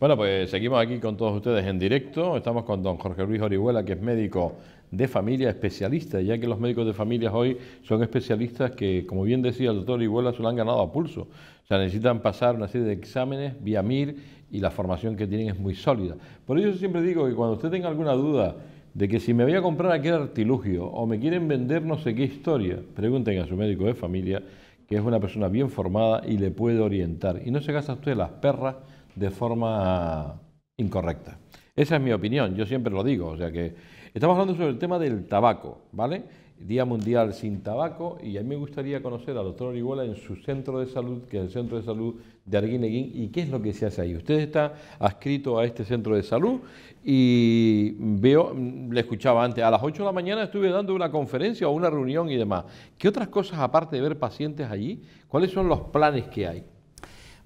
Bueno, pues seguimos aquí con todos ustedes en directo. Estamos con don Jorge Luis Orihuela, que es médico de familia, especialista, ya que los médicos de familia hoy son especialistas que, como bien decía el doctor Orihuela, se lo han ganado a pulso. O sea, necesitan pasar una serie de exámenes vía MIR y la formación que tienen es muy sólida. Por ello siempre digo que cuando usted tenga alguna duda de que si me voy a comprar aquel artilugio o me quieren vender no sé qué historia, pregunten a su médico de familia, que es una persona bien formada y le puede orientar. Y no se gasta usted las perras de forma incorrecta. Esa es mi opinión, yo siempre lo digo. O sea que estamos hablando sobre el tema del tabaco, ¿vale? Día Mundial sin Tabaco y a mí me gustaría conocer al doctor Orihuela en su centro de salud, que es el centro de salud de Arguineguín, y qué es lo que se hace ahí. Usted está adscrito a este centro de salud y veo, le escuchaba antes, a las 8 de la mañana estuve dando una conferencia o una reunión y demás. ¿Qué otras cosas, aparte de ver pacientes allí, cuáles son los planes que hay?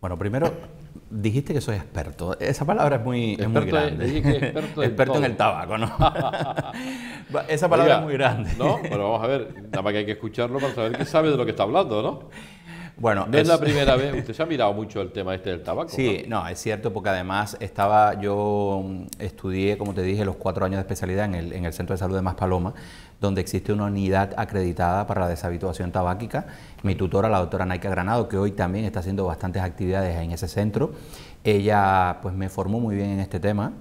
Bueno, primero, dijiste que soy experto. Esa palabra es muy, grande. que experto, en el tabaco, ¿no? Esa palabra es muy grande. No, pero vamos a ver, nada más que hay que escucharlo para saber que sabe de lo que está hablando, ¿no? Bueno, es, la primera vez. Usted se ha mirado mucho el tema este del tabaco. Sí, ¿no? es cierto, porque además estaba, yo mm, estudié, como te dije, los cuatro años de especialidad en el, Centro de Salud de Maspaloma, donde existe una unidad acreditada para la deshabituación tabáquica. Mi tutora, la doctora Naika Granado, que hoy también está haciendo bastantes actividades en ese centro, ella pues me formó muy bien en este tema.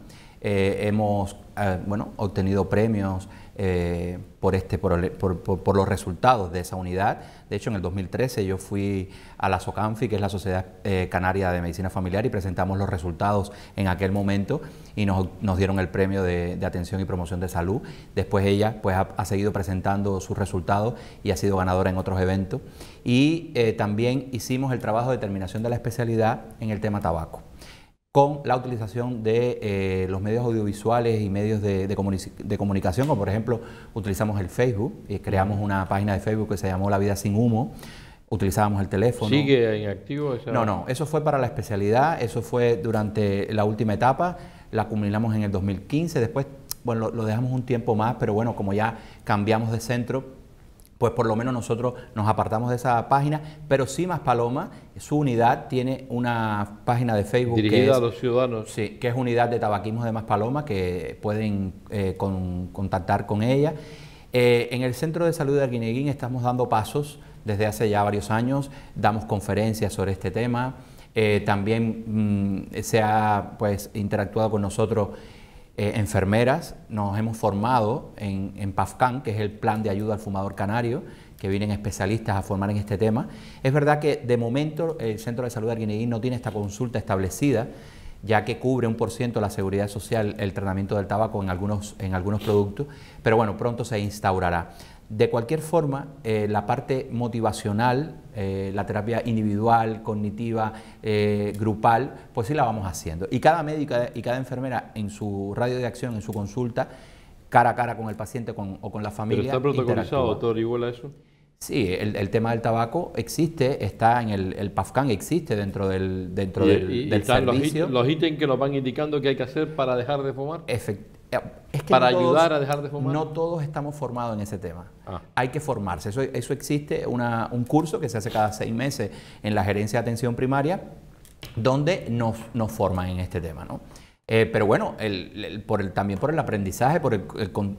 Eh, hemos, eh, bueno, obtenido premios. Eh, por, este, por, los resultados de esa unidad. De hecho, en el 2013 yo fui a la SOCANFI, que es la Sociedad eh, Canaria de Medicina Familiar, y presentamos los resultados en aquel momento y nos, dieron el premio de, atención y promoción de salud. Después ella pues, ha, seguido presentando sus resultados y ha sido ganadora en otros eventos. Y eh, también hicimos el trabajo de terminación de la especialidad en el tema tabaco con la utilización de eh, los medios audiovisuales y medios de, comunicación, como por ejemplo utilizamos el Facebook, y creamos una página de Facebook que se llamó La Vida Sin Humo, utilizábamos el teléfono. ¿Sigue inactivo? activo? No, no, eso fue para la especialidad, eso fue durante la última etapa, la acumulamos en el 2015, después, bueno, lo dejamos un tiempo más, pero bueno, como ya cambiamos de centro, pues por lo menos nosotros nos apartamos de esa página, pero sí Más Paloma, su unidad tiene una página de Facebook dirigida que es, a los ciudadanos. Sí, que es unidad de tabaquismo de Más Paloma, que pueden eh, contactar con ella. Eh, en el Centro de Salud de Arguineguín estamos dando pasos desde hace ya varios años, damos conferencias sobre este tema, eh, también mm, se ha pues interactuado con nosotros eh, enfermeras, nos hemos formado en, en PAFCAN, que es el plan de ayuda al fumador canario, que vienen especialistas a formar en este tema. Es verdad que de momento el Centro de Salud de no tiene esta consulta establecida, ya que cubre un por ciento la seguridad social el tratamiento del tabaco en algunos, en algunos productos, pero bueno, pronto se instaurará. De cualquier forma, eh, la parte motivacional, eh, la terapia individual, cognitiva, eh, grupal, pues sí la vamos haciendo. Y cada médica y cada enfermera en su radio de acción, en su consulta, cara a cara con el paciente o con la familia. está protocolizado, doctor, igual a eso? Sí, el, tema del tabaco existe, está en el, PAFCAN, existe dentro del, dentro del, Los, ítems que nos van indicando que hay que hacer para dejar de fumar. Efectivamente eh, para no ayudar a dejar de fumar. No todos estamos formados en ese tema. Ah. Hay que formarse. Eso, existe, un curso que se hace cada seis meses en la gerencia de atención primaria, donde nos, nos forman en este tema. ¿no? Eh, pero bueno, por también por el aprendizaje, por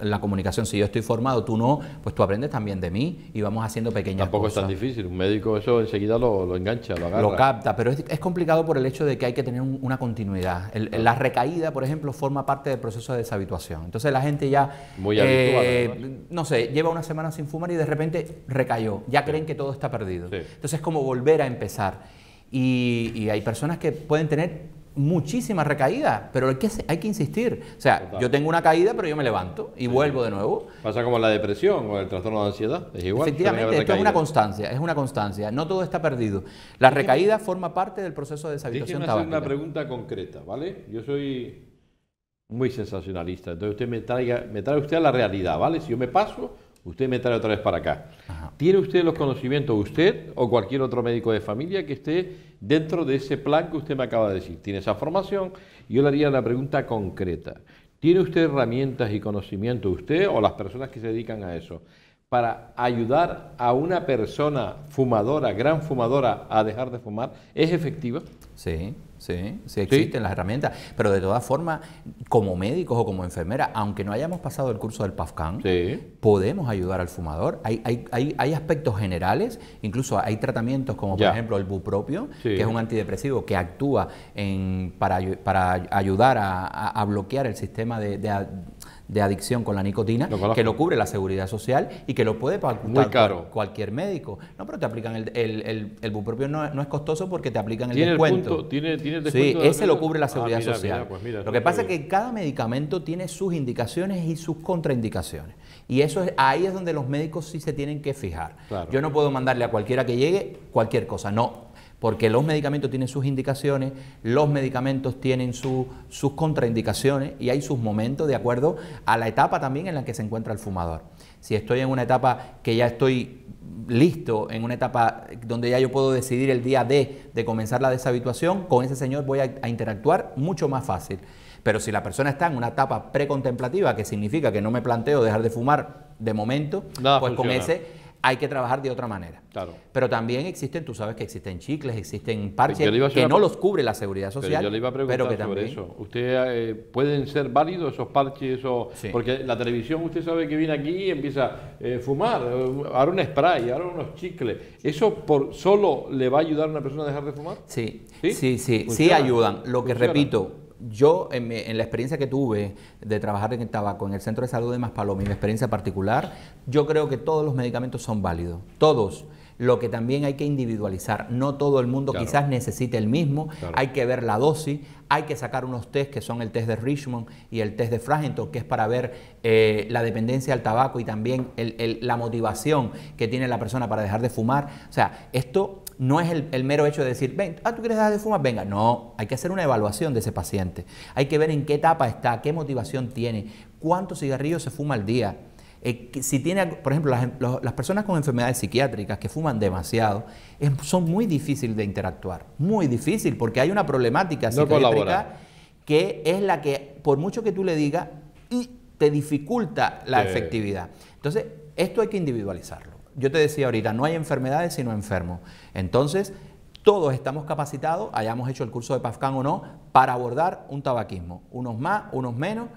la comunicación. Si yo estoy formado, tú no, pues tú aprendes también de mí y vamos haciendo pequeñas cosas. Tampoco es tan difícil. Un médico eso enseguida lo, engancha, lo agarra. Lo capta, pero es, complicado por el hecho de que hay que tener una continuidad. La recaída, por ejemplo, forma parte del proceso de deshabituación. Entonces la gente ya... Eh, no sé, lleva una semana sin fumar y de repente recayó. Ya creen que todo está perdido. Entonces es como volver a empezar. y hay personas que pueden tener muchísima recaída pero hay que, hay que insistir. O sea, yo tengo una caída, pero yo me levanto y vuelvo de nuevo. Pasa como la depresión o el trastorno de ansiedad, es igual. Efectivamente, esto es una constancia, es una constancia, no todo está perdido. La recaída forma parte del proceso de deshabitación Yo hacer una pregunta concreta, ¿vale? Yo soy muy sensacionalista, entonces usted me, me trae usted a la realidad, ¿vale? Si yo me paso, usted me trae otra vez para acá. ¿Tiene usted los conocimientos, usted o cualquier otro médico de familia que esté dentro de ese plan que usted me acaba de decir? ¿Tiene esa formación? Yo le haría la pregunta concreta. ¿Tiene usted herramientas y conocimiento, usted o las personas que se dedican a eso, para ayudar a una persona fumadora, gran fumadora, a dejar de fumar? ¿Es efectiva? Sí. Sí, sí existen las herramientas, pero de todas formas, como médicos o como enfermeras, aunque no hayamos pasado el curso del PAFCAN, podemos ayudar al fumador. Hay, hay, hay, hay, aspectos generales, incluso hay tratamientos como por ejemplo el bupropio, que es un antidepresivo que actúa en, para, para ayudar a, bloquear el sistema de, de adicción con la nicotina, que lo cubre la seguridad social y que lo puede pagar cualquier médico. No, pero te aplican el, el, el, no, es costoso porque te aplican el descuento. ¿tiene, descuento sí, ese lo cubre la ah, seguridad social. Pues lo que pasa es que cada medicamento tiene sus indicaciones y sus contraindicaciones. Y eso es, ahí es donde los médicos sí se tienen que fijar. Yo no puedo mandarle a cualquiera que llegue cualquier cosa. No, porque los medicamentos tienen sus indicaciones, los medicamentos tienen sus contraindicaciones y hay sus momentos de acuerdo a la etapa también en la que se encuentra el fumador. Si estoy en una etapa que ya estoy listo, en una etapa donde ya yo puedo decidir el día D de comenzar la deshabituación, con ese señor voy a, interactuar mucho más fácil. Pero si la persona está en una etapa precontemplativa, que significa que no me planteo dejar de fumar de momento, pues con ese hay que trabajar de otra manera. Claro. Pero también existen, tú sabes que existen chicles, existen parches que no los cubre la seguridad social. Pero yo le iba a preguntar eso. ¿Usted eh, pueden ser válidos esos parches? O... Porque la televisión, usted sabe que viene aquí y empieza a eh, fumar, eh, ahora un spray, ahora unos chicles. ¿Eso por solo le va a ayudar a una persona a dejar de fumar? Sí, sí, sí, sí, sí ayudan. Lo que repito, yo, en, la experiencia que tuve de trabajar en el tabaco, en el centro de salud de y mi experiencia particular, yo creo que todos los medicamentos son válidos, todos. Lo que también hay que individualizar, no todo el mundo quizás necesite el mismo, hay que ver la dosis, hay que sacar unos test que son el test de Richmond y el test de Fragento, que es para ver eh, la dependencia al tabaco y también la motivación que tiene la persona para dejar de fumar. O sea, esto no es el, mero hecho de decir, ven, ah, tú quieres dejar de fumar, venga. No, hay que hacer una evaluación de ese paciente. Hay que ver en qué etapa está, qué motivación tiene, cuántos cigarrillos se fuma al día. Eh, si tiene, por ejemplo, em, las, personas con enfermedades psiquiátricas que fuman demasiado son muy difíciles de interactuar, muy difícil, porque hay una problemática psiquiátrica que es la que, por mucho que tú le digas, te dificulta la efectividad. Entonces, esto hay que individualizarlo yo te decía ahorita, no hay enfermedades sino enfermos. Entonces, todos estamos capacitados, hayamos hecho el curso de PAFCAN o no, para abordar un tabaquismo. Unos más, unos menos.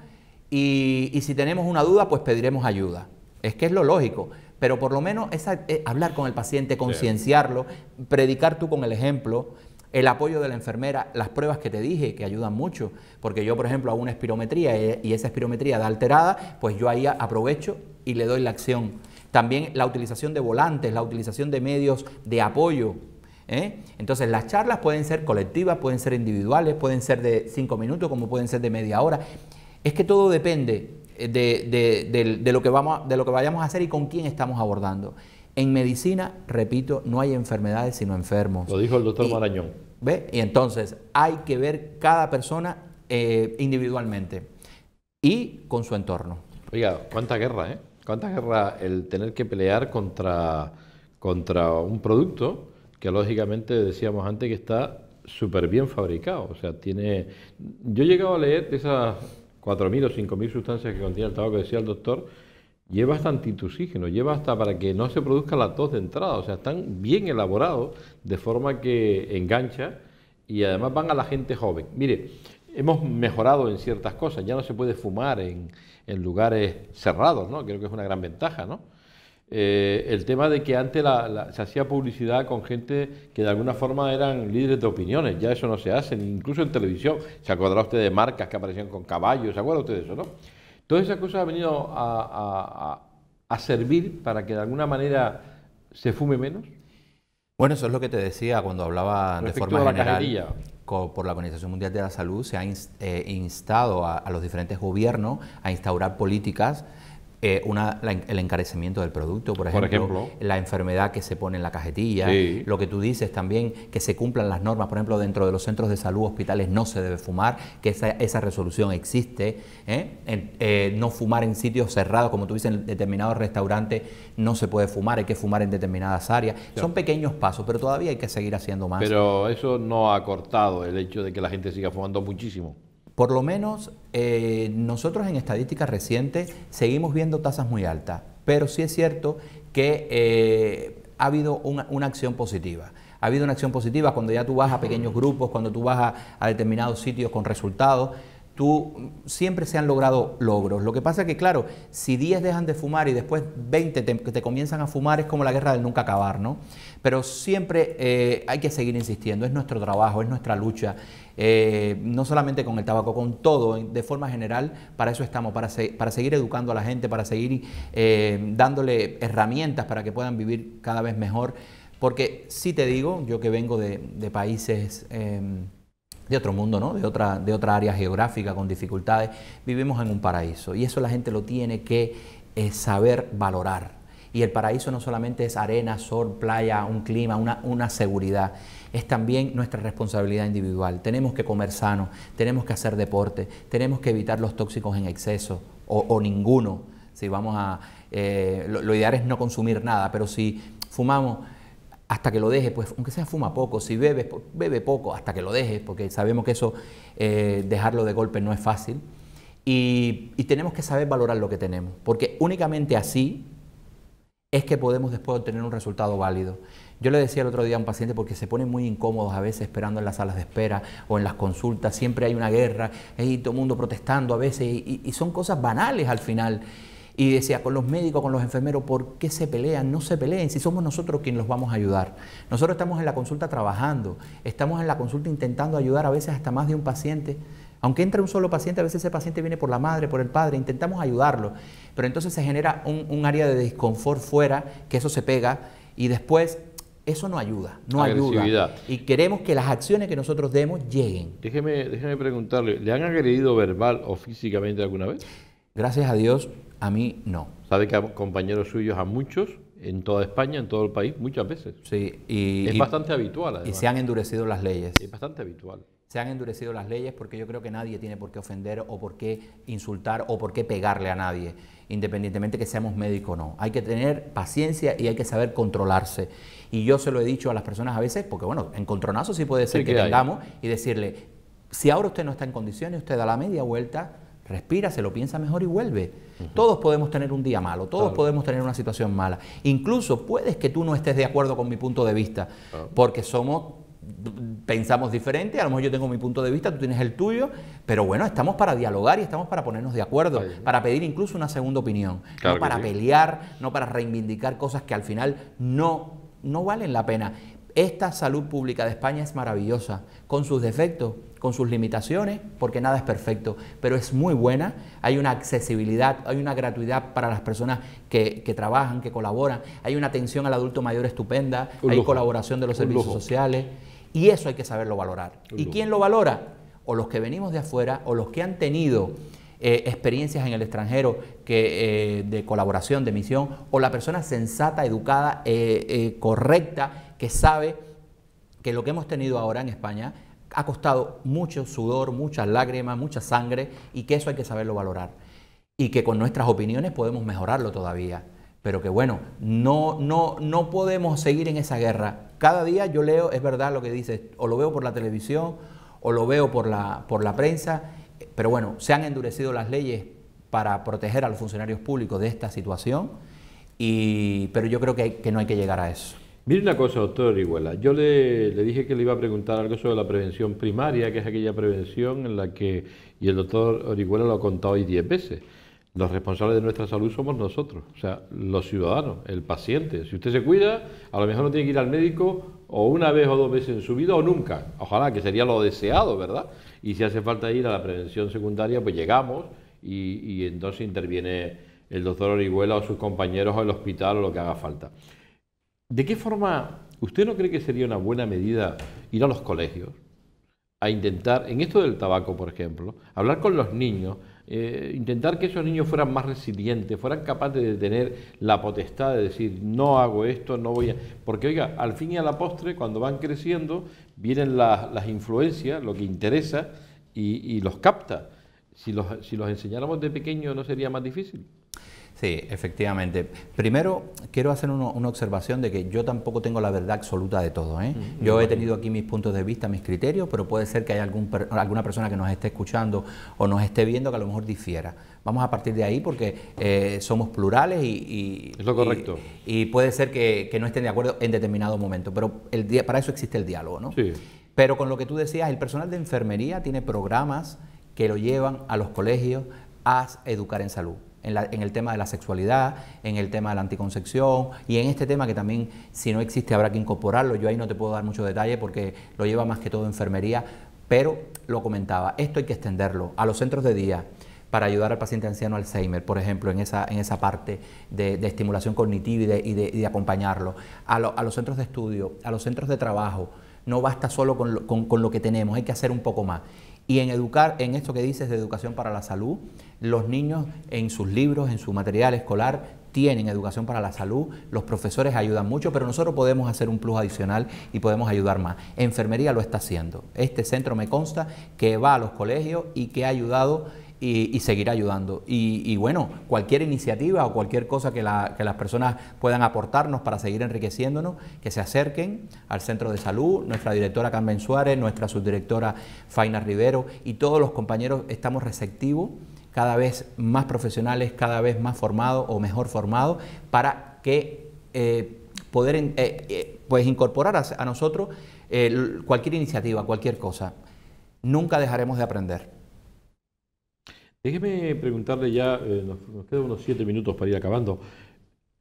Y, si tenemos una duda, pues pediremos ayuda. Es que es lo lógico pero por lo menos es eh, hablar con el paciente, concienciarlo, predicar tú con el ejemplo, el apoyo de la enfermera, las pruebas que te dije que ayudan mucho, porque yo por ejemplo hago una espirometría eh, y esa espirometría da alterada, pues yo ahí aprovecho y le doy la acción también la utilización de volantes, la utilización de medios de apoyo. ¿eh? Entonces las charlas pueden ser colectivas, pueden ser individuales, pueden ser de cinco minutos, como pueden ser de media hora. Es que todo depende eh, de, lo que vamos, de lo que vayamos a hacer y con quién estamos abordando. En medicina, repito, no hay enfermedades sino enfermos. Lo dijo el doctor Marañón. ¿ve? Y entonces hay que ver cada persona eh, individualmente y con su entorno. Oiga, cuánta guerra, ¿eh? ¿Cuánta guerra el tener que pelear contra, contra un producto que lógicamente decíamos antes que está súper bien fabricado? O sea, tiene... Yo he llegado a leer de esas 4.000 o 5.000 sustancias que contiene el tabaco que decía el doctor, lleva hasta antitusígeno, lleva hasta para que no se produzca la tos de entrada, o sea, están bien elaborados de forma que engancha y además van a la gente joven. Mire, hemos mejorado en ciertas cosas. Ya no se puede fumar en, lugares cerrados, ¿no? Creo que es una gran ventaja, ¿no? Eh, el tema de que antes se hacía publicidad con gente que de alguna forma eran líderes de opiniones, ya eso no se hace, incluso en televisión. ¿Se acordará usted de marcas que aparecían con caballos? ¿Se acuerda usted de eso, no? Todas esas cosas han venido a servir para que de alguna manera se fume menos, bueno, eso es lo que te decía cuando hablaba de forma general. Por la Organización Mundial de la Salud se ha eh, instado a los diferentes gobiernos a instaurar políticas eh, el encarecimiento del producto, por ejemplo, la enfermedad que se pone en la cajetilla, lo que tú dices también, que se cumplan las normas, por ejemplo, dentro de los centros de salud, hospitales no se debe fumar, que esa, resolución existe, ¿eh? Eh, no fumar en sitios cerrados, como tú dices, en determinados restaurantes no se puede fumar, hay que fumar en determinadas áreas. Son pequeños pasos, pero todavía hay que seguir haciendo más. Pero eso no ha cortado el hecho de que la gente siga fumando muchísimo. Por lo menos eh, nosotros en estadísticas recientes seguimos viendo tasas muy altas, pero sí es cierto que eh, ha habido una, acción positiva ha habido una acción positiva cuando ya tú vas a pequeños grupos, cuando tú vas a, determinados sitios con resultados. Tú siempre se han logrado logros. Lo que pasa es que, claro, si 10 dejan de fumar y después 20 te, comienzan a fumar, es como la guerra del nunca acabar, ¿no? Pero siempre eh, hay que seguir insistiendo, es nuestro trabajo, es nuestra lucha, eh, no solamente con el tabaco, con todo, de forma general, para eso estamos, para, seguir educando a la gente, para seguir eh, dándole herramientas para que puedan vivir cada vez mejor. Porque si te digo, yo que vengo de, países em, de otro mundo, ¿no? de, otra, de otra área geográfica con dificultades, vivimos en un paraíso y eso la gente lo tiene que eh, saber valorar. Y el paraíso no solamente es arena, sol, playa, un clima, una seguridad es también nuestra responsabilidad individual. Tenemos que comer sano, tenemos que hacer deporte, tenemos que evitar los tóxicos en exceso o, ninguno. Si vamos a, eh, lo, ideal es no consumir nada, pero si fumamos, hasta que lo dejes, pues aunque sea fuma poco, si bebes, bebe poco, hasta que lo dejes, porque sabemos que eso, eh, dejarlo de golpe no es fácil. y tenemos que saber valorar lo que tenemos, porque únicamente así es que podemos después obtener un resultado válido. Yo le decía el otro día a un paciente, porque se ponen muy incómodos a veces esperando en las salas de espera o en las consultas, siempre hay una guerra, hay todo el mundo protestando a veces, y, y son cosas banales al final. Y decía, con los médicos, con los enfermeros, ¿por qué se pelean? No se peleen, si somos nosotros quienes los vamos a ayudar. Nosotros estamos en la consulta trabajando, estamos en la consulta intentando ayudar a veces hasta más de un paciente aunque entre un solo paciente, a veces ese paciente viene por la madre, por el padre, intentamos ayudarlo, pero entonces se genera un, área de desconfort fuera, que eso se pega, y después eso no ayuda, no ayuda. Y queremos que las acciones que nosotros demos lleguen. Déjeme, preguntarle, ¿le han agredido verbal o físicamente alguna vez? Gracias a Dios, a mí no. ¿Sabe que a compañeros suyos, a muchos, en toda España, en todo el país, muchas veces? Sí. Y, es bastante habitual. Y se han endurecido las leyes. Es bastante habitual se han endurecido las leyes porque yo creo que nadie tiene por qué ofender o por qué insultar o por qué pegarle a nadie, independientemente que seamos médicos o no. Hay que tener paciencia y hay que saber controlarse. Y yo se lo he dicho a las personas a veces, porque bueno, encontronazo sí puede ser que, tengamos, y decirle, si ahora usted no está en condiciones, usted da la media vuelta, respira, se lo piensa mejor y vuelve. Todos podemos tener un día malo, todos podemos tener una situación mala. Incluso puedes que tú no estés de acuerdo con mi punto de vista, ah. porque somos pensamos diferente, a lo mejor yo tengo mi punto de vista, tú tienes el tuyo, pero bueno, estamos para dialogar y estamos para ponernos de acuerdo, para pedir incluso una segunda opinión, no para pelear, no para reivindicar cosas que al final no, no valen la pena. Esta salud pública de España es maravillosa, con sus defectos, con sus limitaciones, porque nada es perfecto, pero es muy buena, hay una accesibilidad, hay una gratuidad para las personas que, trabajan, que colaboran, hay una atención al adulto mayor estupenda, hay colaboración de los servicios sociales. Y eso hay que saberlo valorar. ¿Y quién lo valora? O los que venimos de afuera o los que han tenido eh, experiencias en el extranjero que, eh, de colaboración, de misión, o la persona sensata, educada, eh, correcta, que sabe que lo que hemos tenido ahora en España ha costado mucho sudor, muchas lágrimas, mucha sangre, y que eso hay que saberlo valorar. Y que con nuestras opiniones podemos mejorarlo todavía pero que bueno, no, no, no podemos seguir en esa guerra. Cada día yo leo, es verdad lo que dices, o lo veo por la televisión, o lo veo por la, por la prensa, pero bueno, se han endurecido las leyes para proteger a los funcionarios públicos de esta situación, y, pero yo creo que, no hay que llegar a eso. Mire una cosa, doctor Orihuela, yo le, le, dije que le iba a preguntar algo sobre la prevención primaria, que es aquella prevención en la que, y el doctor Orihuela lo ha contado hoy diez veces, los responsables de nuestra salud somos nosotros, o sea, los ciudadanos, el paciente. Si usted se cuida, a lo mejor no tiene que ir al médico o una vez o dos veces en su vida o nunca. Ojalá, que sería lo deseado, ¿verdad? Y si hace falta ir a la prevención secundaria, pues llegamos y, entonces interviene el doctor Orihuela o sus compañeros o el hospital o lo que haga falta. ¿De qué forma usted no cree que sería una buena medida ir a los colegios a intentar, en esto del tabaco, por ejemplo, hablar con los niños, eh, intentar que esos niños fueran más resilientes, fueran capaces de tener la potestad de decir, no hago esto, no voy a... Porque oiga, al fin y a la postre, cuando van creciendo, vienen las, las influencias, lo que interesa, y, los capta. Si los, si los enseñáramos de pequeño, ¿no sería más difícil? Sí, efectivamente. Primero, quiero hacer una observación de que yo tampoco tengo la verdad absoluta de todo. ¿eh? yo he tenido aquí mis puntos de vista, mis criterios, pero puede ser que haya algún, alguna persona que nos esté escuchando o nos esté viendo que a lo mejor difiera. Vamos a partir de ahí porque eh, somos plurales y, lo correcto. puede ser que, no estén de acuerdo en determinado momento, pero el, para eso existe el diálogo. ¿no? Sí. Pero con lo que tú decías, el personal de enfermería tiene programas que lo llevan a los colegios a educar en salud en, el tema de la sexualidad, en el tema de la anticoncepción y en este tema que también si no existe habrá que incorporarlo. Yo ahí no te puedo dar mucho detalle porque lo lleva más que todo enfermería, pero lo comentaba, esto hay que extenderlo a los centros de día para ayudar al paciente anciano Alzheimer, por ejemplo, en esa, parte de, estimulación cognitiva y de, acompañarlo, a, los centros de estudio, a los centros de trabajo, no basta solo con con lo, que tenemos, hay que hacer un poco más y en educar en esto que dices de educación para la salud. Los niños en sus libros, en su material escolar, tienen educación para la salud, los profesores ayudan mucho, pero nosotros podemos hacer un plus adicional y podemos ayudar más. Enfermería lo está haciendo. Este centro me consta que va a los colegios y que ha ayudado y, seguir ayudando. Y, bueno, cualquier iniciativa o cualquier cosa que, las personas puedan aportarnos para seguir enriqueciéndonos, que se acerquen al Centro de Salud, nuestra directora Carmen Suárez, nuestra subdirectora Faina Rivero y todos los compañeros estamos receptivos, cada vez más profesionales, cada vez más formados o mejor formados, para que eh, poder eh, eh, pues incorporar a nosotros eh, cualquier iniciativa, cualquier cosa. Nunca dejaremos de aprender. Déjeme preguntarle ya, eh, nos, quedan unos siete minutos para ir acabando.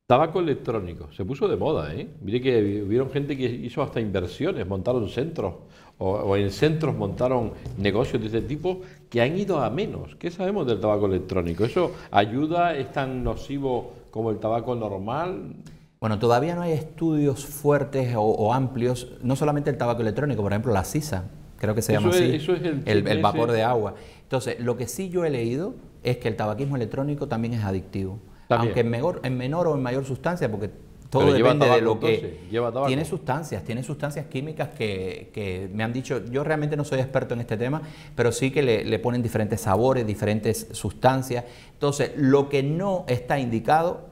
Tabaco electrónico, se puso de moda, ¿eh? Mire que hubieron gente que hizo hasta inversiones, montaron centros o, en centros montaron negocios de este tipo que han ido a menos. ¿Qué sabemos del tabaco electrónico? ¿Eso ayuda? ¿Es tan nocivo como el tabaco normal? Bueno, todavía no hay estudios fuertes o, o, amplios, no solamente el tabaco electrónico, por ejemplo, la sisa creo que se llama así, el, vapor de agua. Entonces, lo que sí yo he leído es que el tabaquismo electrónico también es adictivo, aunque en, menor, en menor o en mayor sustancia, porque todo depende de lo que tiene sustancias, tiene sustancias químicas que, me han dicho, yo realmente no soy experto en este tema, pero sí que le, le, ponen diferentes sabores, diferentes sustancias. Entonces, lo que no está indicado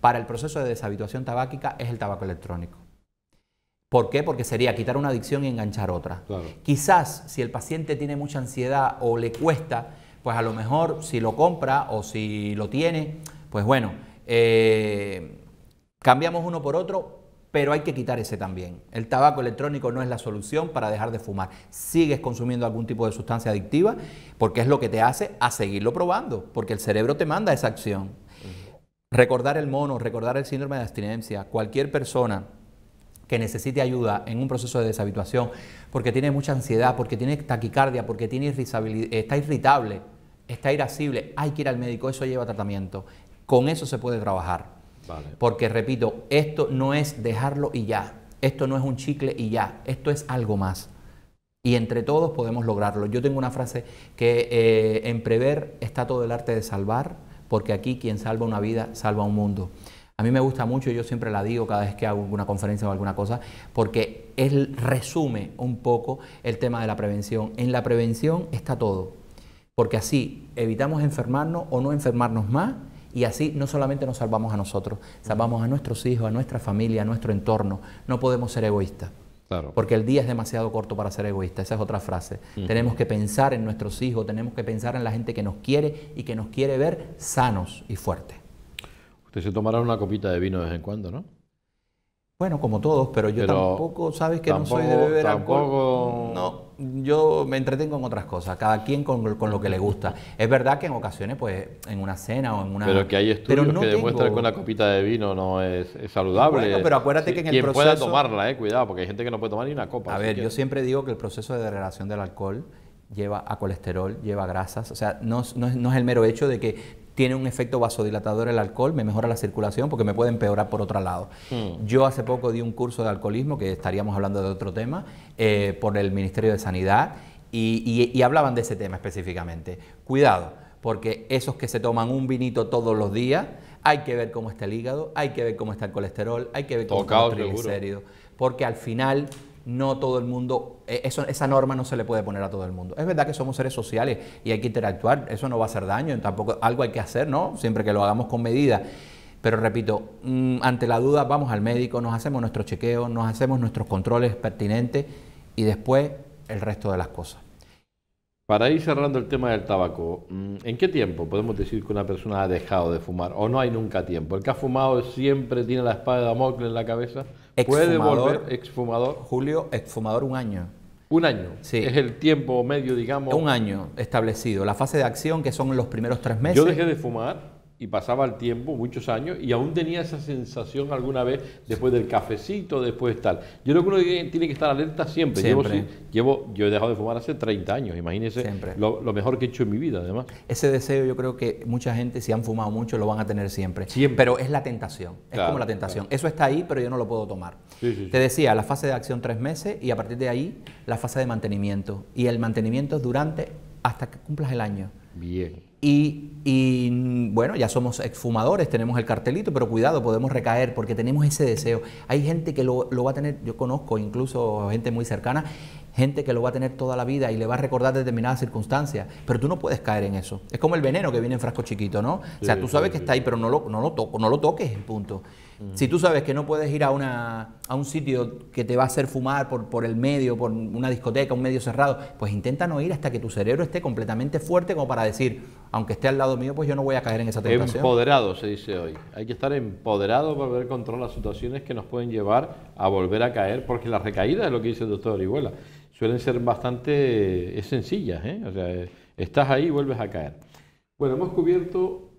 para el proceso de deshabituación tabáquica es el tabaco electrónico. ¿Por qué? Porque sería quitar una adicción y enganchar otra. Quizás si el paciente tiene mucha ansiedad o le cuesta, pues a lo mejor si lo compra o si lo tiene, pues bueno, eh, cambiamos uno por otro, pero hay que quitar ese también. El tabaco electrónico no es la solución para dejar de fumar. Sigues consumiendo algún tipo de sustancia adictiva porque es lo que te hace a seguirlo probando, porque el cerebro te manda esa acción. Recordar el mono, recordar el síndrome de abstinencia, cualquier persona que necesite ayuda en un proceso de deshabituación, porque tiene mucha ansiedad, porque tiene taquicardia, porque tiene está irritable, está irascible, hay que ir al médico, eso lleva tratamiento. Con eso se puede trabajar. Porque, repito, esto no es dejarlo y ya, esto no es un chicle y ya, esto es algo más. Y entre todos podemos lograrlo. Yo tengo una frase que eh, en prever está todo el arte de salvar, porque aquí quien salva una vida salva un mundo. A mí me gusta mucho, yo siempre la digo cada vez que hago una conferencia o alguna cosa, porque él resume un poco el tema de la prevención. En la prevención está todo, porque así evitamos enfermarnos o no enfermarnos más y así no solamente nos salvamos a nosotros, salvamos a nuestros hijos, a nuestra familia, a nuestro entorno. No podemos ser egoístas. Porque el día es demasiado corto para ser egoísta, esa es otra frase. Tenemos que pensar en nuestros hijos, tenemos que pensar en la gente que nos quiere y que nos quiere ver sanos y fuertes. Usted se tomarán una copita de vino de vez en cuando, ¿no? Bueno, como todos, pero yo tampoco, sabes que no soy de beber tampoco... alcohol. No, yo me entretengo en otras cosas, cada quien con, lo que le gusta. Es verdad que en ocasiones, pues, en una cena o en una... Pero que hay estudios que demuestran que una copita de vino no es, saludable. pero acuérdate que en el quien proceso... pueda tomarla, eh, cuidado, porque hay gente que no puede tomar ni una copa. A ver, yo siempre digo que el proceso de degradación del alcohol lleva a colesterol, lleva grasas, o sea, no, no es el mero hecho de que tiene un efecto vasodilatador el alcohol, me mejora la circulación porque me puede empeorar por otro lado. Mm. Yo hace poco di un curso de alcoholismo, que estaríamos hablando de otro tema, eh, por el Ministerio de Sanidad y, hablaban de ese tema específicamente. Cuidado, porque esos que se toman un vinito todos los días, hay que ver cómo está el hígado, hay que ver cómo está el colesterol, hay que ver cómo está el triglicérido, porque al final no todo el mundo, eh, esa norma no se le puede poner a todo el mundo. Es verdad que somos seres sociales y hay que interactuar, eso no va a hacer daño, tampoco algo hay que hacer, ¿no? Siempre que lo hagamos con medida. Pero repito, mm, ante la duda vamos al médico, nos hacemos nuestro chequeo, nos hacemos nuestros controles pertinentes y después el resto de las cosas. Para ir cerrando el tema del tabaco, mm, ¿en qué tiempo podemos decir que una persona ha dejado de fumar o no hay nunca tiempo? ¿El que ha fumado siempre tiene la espada de Damocles en la cabeza? Puede volver exfumador. Julio, exfumador un año. Un año. Es el tiempo medio, digamos. Un año establecido. La fase de acción, que son los primeros tres meses. Yo dejé de fumar y pasaba el tiempo, muchos años, y aún tenía esa sensación alguna vez después del cafecito, después tal. Yo creo que uno tiene que estar alerta siempre. Llevo, yo he dejado de fumar hace 30 años, imagínese lo, lo, mejor que he hecho en mi vida, además. Ese deseo yo creo que mucha gente, si han fumado mucho, lo van a tener siempre. Pero es la tentación, es como la tentación. Eso está ahí, pero yo no lo puedo tomar. Te decía, la fase de acción tres meses y a partir de ahí la fase de mantenimiento. Y el mantenimiento durante hasta que cumplas el año. Bien. Y, bueno, ya somos exfumadores, tenemos el cartelito, pero cuidado, podemos recaer porque tenemos ese deseo. Hay gente que lo, va a tener, yo conozco incluso gente muy cercana, gente que lo va a tener toda la vida y le va a recordar determinadas circunstancias, pero tú no puedes caer en eso. Es como el veneno que viene en frasco chiquito, ¿no? o sea, tú sabes que está ahí, pero no lo, no lo, no lo toques, punto. Mm. Si tú sabes que no puedes ir a, una, a un sitio que te va a hacer fumar por, por el medio, por una discoteca, un medio cerrado, pues intenta no ir hasta que tu cerebro esté completamente fuerte como para decir, aunque esté al lado mío, pues yo no voy a caer en esa tentación. Empoderado, se dice hoy. Hay que estar empoderado para poder controlar las situaciones que nos pueden llevar a volver a caer, porque la recaída es lo que dice el doctor Orihuela suelen ser bastante sencillas. ¿eh? estás ahí y vuelves a caer. Bueno, hemos cubierto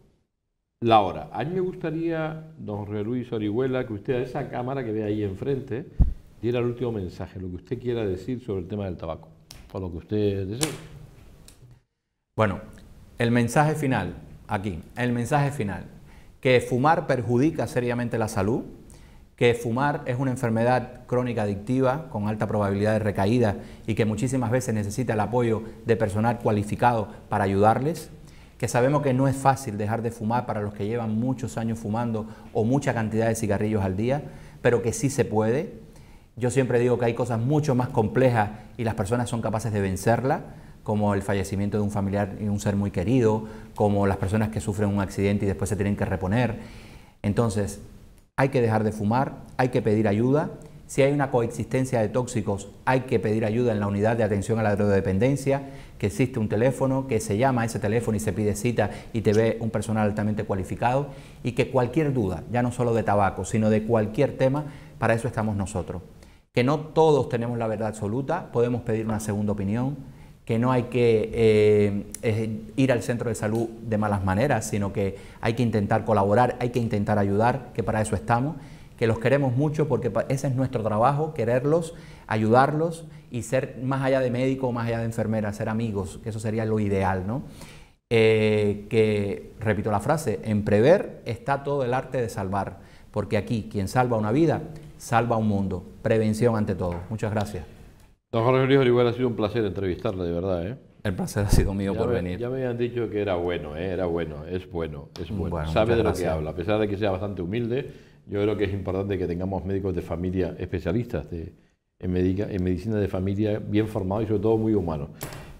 la A mí me gustaría, don Luis Orihuela, que usted a esa cámara que ve ahí enfrente diera el último mensaje, lo que usted quiera decir sobre el tema del tabaco, Por lo que usted desee. Bueno, el mensaje final, aquí, el mensaje final, que fumar perjudica seriamente la salud, que fumar es una enfermedad crónica adictiva con alta probabilidad de recaída y que muchísimas veces necesita el apoyo de personal cualificado para ayudarles, que sabemos que no es fácil dejar de fumar para los que llevan muchos años fumando o mucha cantidad de cigarrillos al día, pero que sí se puede. Yo siempre digo que hay cosas mucho más complejas y las personas son capaces de vencerlas, como el fallecimiento de un familiar y un ser muy querido, como las personas que sufren un accidente y después se tienen que reponer. Entonces, hay que dejar de fumar, hay que pedir ayuda si hay una coexistencia de tóxicos, hay que pedir ayuda en la unidad de atención a la drogodependencia, que existe un teléfono, que se llama ese teléfono y se pide cita y te ve un personal altamente cualificado y que cualquier duda, ya no solo de tabaco, sino de cualquier tema, para eso estamos nosotros. Que no todos tenemos la verdad absoluta, podemos pedir una segunda opinión, que no hay que eh, eh, ir al centro de salud de malas maneras, sino que hay que intentar colaborar, hay que intentar ayudar, que para eso estamos que los queremos mucho porque ese es nuestro trabajo, quererlos, ayudarlos y ser más allá de médico, más allá de enfermera, ser amigos, que eso sería lo ideal, ¿no? Eh, que, repito la frase, en prever está todo el arte de salvar, porque aquí quien salva una vida, salva un mundo. Prevención ante todo. Muchas gracias. Don Jorge ha sido un placer entrevistarle, de verdad, ¿eh? El placer ha sido mío por venir. Ya me habían dicho que era bueno, ¿eh? era bueno, es bueno, es bueno. Sabe de lo que habla, a pesar de que sea bastante humilde, yo creo que es importante que tengamos médicos de familia, especialistas de, en, en medicina de familia bien formados y sobre todo muy humanos.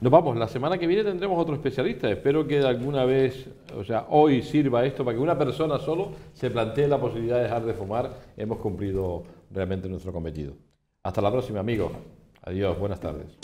Nos vamos, la semana que viene tendremos otro especialista. Espero que alguna vez, o sea, hoy sirva esto para que una persona solo se plantee la posibilidad de dejar de fumar. Hemos cumplido realmente nuestro cometido. Hasta la próxima, amigos. Adiós, buenas tardes.